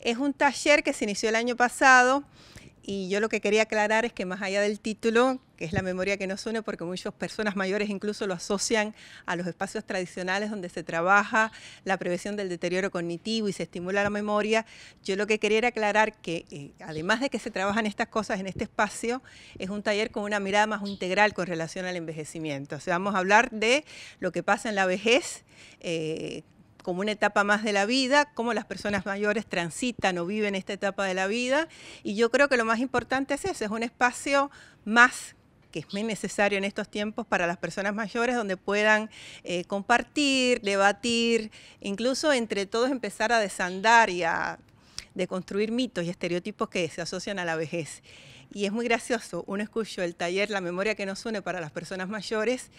Es un taller que se inició el año pasado y yo lo que quería aclarar es que más allá del título, que es la memoria que nos une, porque muchas personas mayores incluso lo asocian a los espacios tradicionales donde se trabaja la prevención del deterioro cognitivo y se estimula la memoria. Yo lo que quería era aclarar que eh, además de que se trabajan estas cosas en este espacio, es un taller con una mirada más integral con relación al envejecimiento. O sea, vamos a hablar de lo que pasa en la vejez. Eh, como una etapa más de la vida, cómo las personas mayores transitan o viven esta etapa de la vida. Y yo creo que lo más importante es eso, es un espacio más que es muy necesario en estos tiempos para las personas mayores, donde puedan eh, compartir, debatir, incluso entre todos empezar a desandar y a de construir mitos y estereotipos que se asocian a la vejez. Y es muy gracioso, uno escucha el taller La memoria que nos une para las personas mayores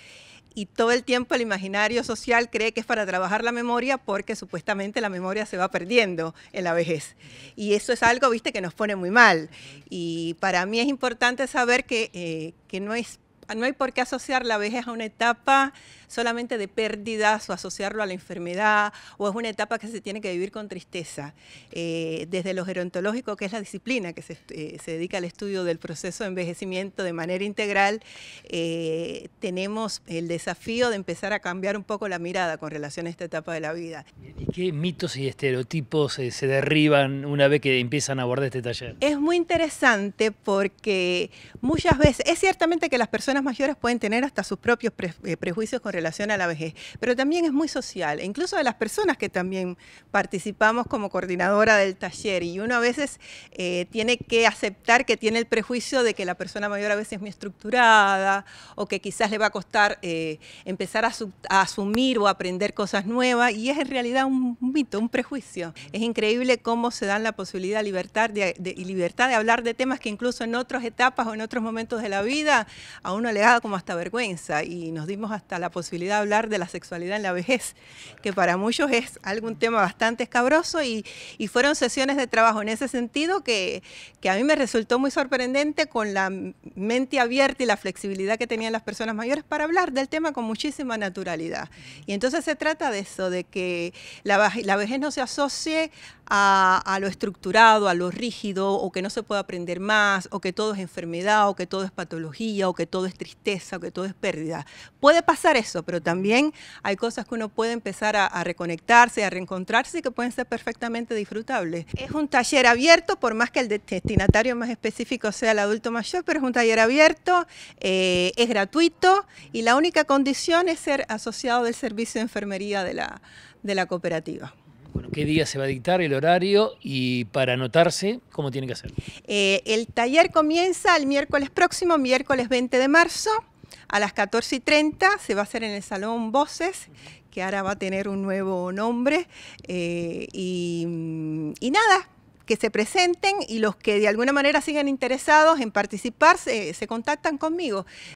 y todo el tiempo el imaginario social cree que es para trabajar la memoria porque supuestamente la memoria se va perdiendo en la vejez. Y eso es algo, viste, que nos pone muy mal. Y para mí es importante saber que, eh, que no es Ah, no hay por qué asociar la vejez a una etapa solamente de pérdidas o asociarlo a la enfermedad o es una etapa que se tiene que vivir con tristeza. Eh, desde lo gerontológico, que es la disciplina que eh, se, dedica al estudio del proceso de envejecimiento de manera integral, eh, tenemos el desafío de empezar a cambiar un poco la mirada con relación a esta etapa de la vida. ¿Y qué mitos y estereotipos se derriban una vez que empiezan a abordar este taller? interesante porque muchas veces, es ciertamente que las personas mayores pueden tener hasta sus propios eh, prejuicios con relación a la vejez, pero también es muy social, e incluso de las personas que también participamos como coordinadora del taller y uno a veces eh, tiene que aceptar que tiene el prejuicio de que la persona mayor a veces es muy estructurada o que quizás le va a costar eh, empezar a, asumir o aprender cosas nuevas y es en realidad un mito, un prejuicio. Es increíble cómo se dan la posibilidad de libertad, de libertad de hablar de temas que incluso en otras etapas o en otros momentos de la vida a uno le da como hasta vergüenza y nos dimos hasta la posibilidad de hablar de la sexualidad en la vejez, que para muchos es algún tema bastante escabroso y, y fueron sesiones de trabajo en ese sentido que, que a mí me resultó muy sorprendente con la mente abierta y la flexibilidad que tenían las personas mayores para hablar del tema con muchísima naturalidad. Y entonces se trata de eso, de que la, vejez no se asocie a, a lo estructurado, a lo rígido o que no se puede aprender más, o que todo es enfermedad, o que todo es patología, o que todo es tristeza, o que todo es pérdida. Puede pasar eso, pero también hay cosas que uno puede empezar a, reconectarse, a reencontrarse y que pueden ser perfectamente disfrutables. Es un taller abierto, por más que el destinatario más específico sea el adulto mayor, pero es un taller abierto, eh, es gratuito y la única condición es ser asociado del servicio de enfermería de la cooperativa bueno, qué día se va a dictar, el horario y para anotarse, ¿cómo tiene que hacer? Eh, el taller comienza el miércoles próximo, miércoles 20 de marzo, a las 14 y 30, se va a hacer en el Salón Voces, que ahora va a tener un nuevo nombre. Eh, y, nada, que se presenten y los que de alguna manera sigan interesados en participar se, se contactan conmigo.